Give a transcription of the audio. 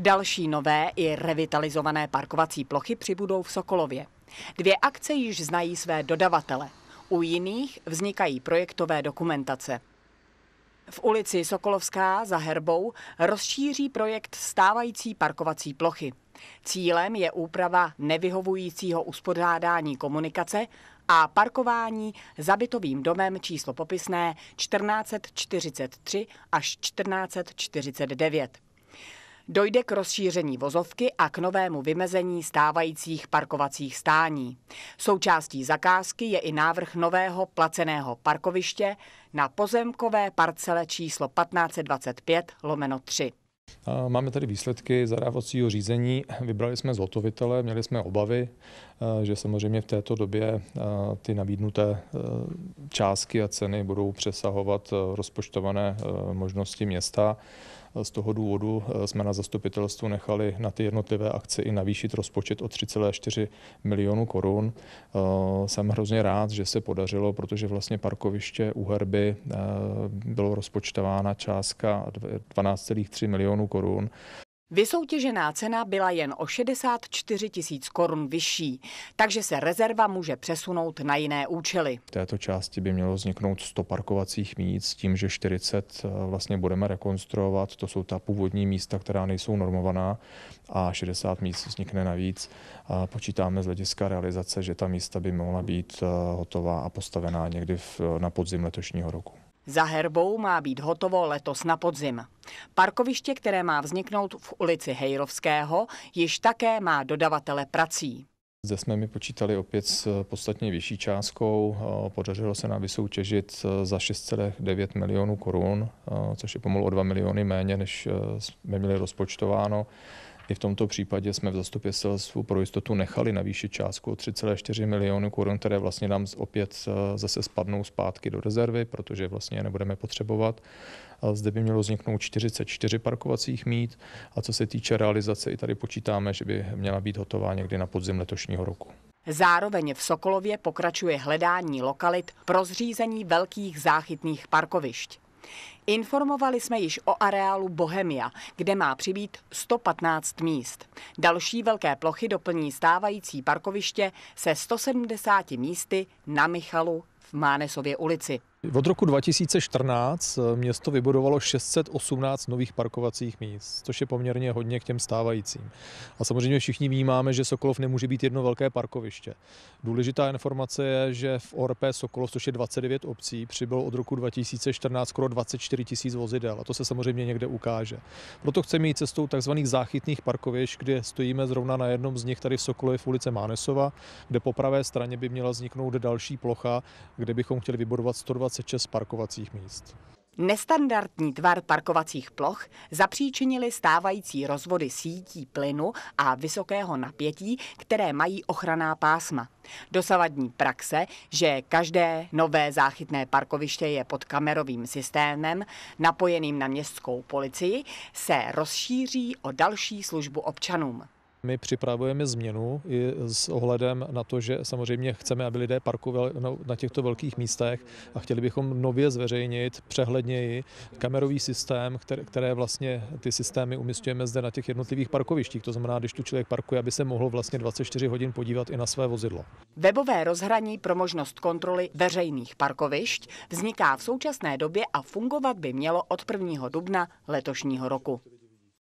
Další nové i revitalizované parkovací plochy přibudou v Sokolově. Dvě akce již znají své dodavatele. U jiných vznikají projektové dokumentace. V ulici Sokolovská za Herbou rozšíří projekt stávající parkovací plochy. Cílem je úprava nevyhovujícího uspořádání komunikace a parkování za bytovým domem číslo popisné 1443 až 1449. Dojde k rozšíření vozovky a k novému vymezení stávajících parkovacích stání. Součástí zakázky je i návrh nového placeného parkoviště na pozemkové parcele číslo 1525 lomeno 3. Máme tady výsledky zadávacího řízení. Vybrali jsme zhotovitele, měli jsme obavy, e, že samozřejmě v této době e, ty nabídnuté e, částky a ceny budou přesahovat rozpočtované možnosti města. Z toho důvodu eh, jsme na zastupitelstvu nechali na ty jednotlivé akce i navýšit rozpočet o 3,4 milionu korun. Eh, jsem hrozně rád, že se podařilo, protože vlastně parkoviště u Herby eh, bylo rozpočtována částka 12,3 milionů korun, Vysoutěžená cena byla jen o 64 tisíc korun vyšší, takže se rezerva může přesunout na jiné účely. V této části by mělo vzniknout 100 parkovacích míst, tím, že 40 eh, vlastně budeme rekonstruovat, to jsou ta původní místa, která nejsou normovaná a 60 míst vznikne navíc. Počítáme z hlediska realizace, že ta místa by mohla být eh, hotová a postavená někdy eh, na podzim letošního roku. Za herbou má být hotovo letos na podzim. Parkoviště, které má vzniknout v ulici Hejrovského, již také má dodavatele prací. Zde jsme mi počítali opět s eh, podstatně vyšší částkou. Eh, podařilo se nám vysoutěžit eh, za 6,9 milionů korun, což je pomalu o 2 miliony méně, než jsme měli rozpočtováno. I v tomto případě jsme v zastupitelstvu pro jistotu nechali navýšit částku 3,4 milionů korun, které vlastně nám opět eh, zase spadnou zpátky do rezervy, protože vlastně je nebudeme potřebovat. Zde by mělo vzniknout 44 parkovacích mít a co se týče realizace, i tady počítáme, že by měla být hotová někdy na podzim letošního roku. Zároveň v Sokolově pokračuje hledání lokalit pro zřízení velkých záchytných parkovišť. Informovali jsme již o areálu Bohemia, kde má přibýt 115 míst. Další velké plochy doplní stávající parkoviště se 170 místy na Michalu v Mánesově ulici. Od roku 2014 eh, město vybudovalo 618 nových parkovacích míst, což je poměrně hodně k těm stávajícím. A samozřejmě všichni vnímáme, že Sokolov nemůže být jedno velké parkoviště. Důležitá informace je, že v ORP Sokolov, což je 29 obcí, přibylo od roku 2014 skoro 24 tisíc vozidel a to se samozřejmě někde ukáže. Proto chceme jít cestou tzv. záchytných parkovišť, kde stojíme zrovna na jednom z nich tady v Sokolově v ulice Mánesova, kde po pravé straně by měla vzniknout další plocha, kde bychom chtěli vybudovat 120 126 parkovacích míst. Nestandardní tvar parkovacích ploch zapříčinily stávající rozvody sítí plynu a vysokého napětí, které mají ochraná pásma. Dosavadní praxe, že každé nové záchytné parkoviště je pod kamerovým systémem napojeným na městskou policii, se rozšíří o další službu občanům. My připravujeme změnu i s ohledem na to, že samozřejmě chceme, aby lidé parkovali no, na těchto velkých místech a chtěli bychom nově zveřejnit přehledněji kamerový systém, které vlastně ty systémy umistujeme zde na těch jednotlivých parkovištích. To znamená, když tu člověk parkuje, aby se mohl vlastně 24 hodin podívat i na své vozidlo. Webové rozhraní pro možnost kontroly veřejných parkovišť vzniká v současné době a fungovat by mělo od 1. dubna letošního roku.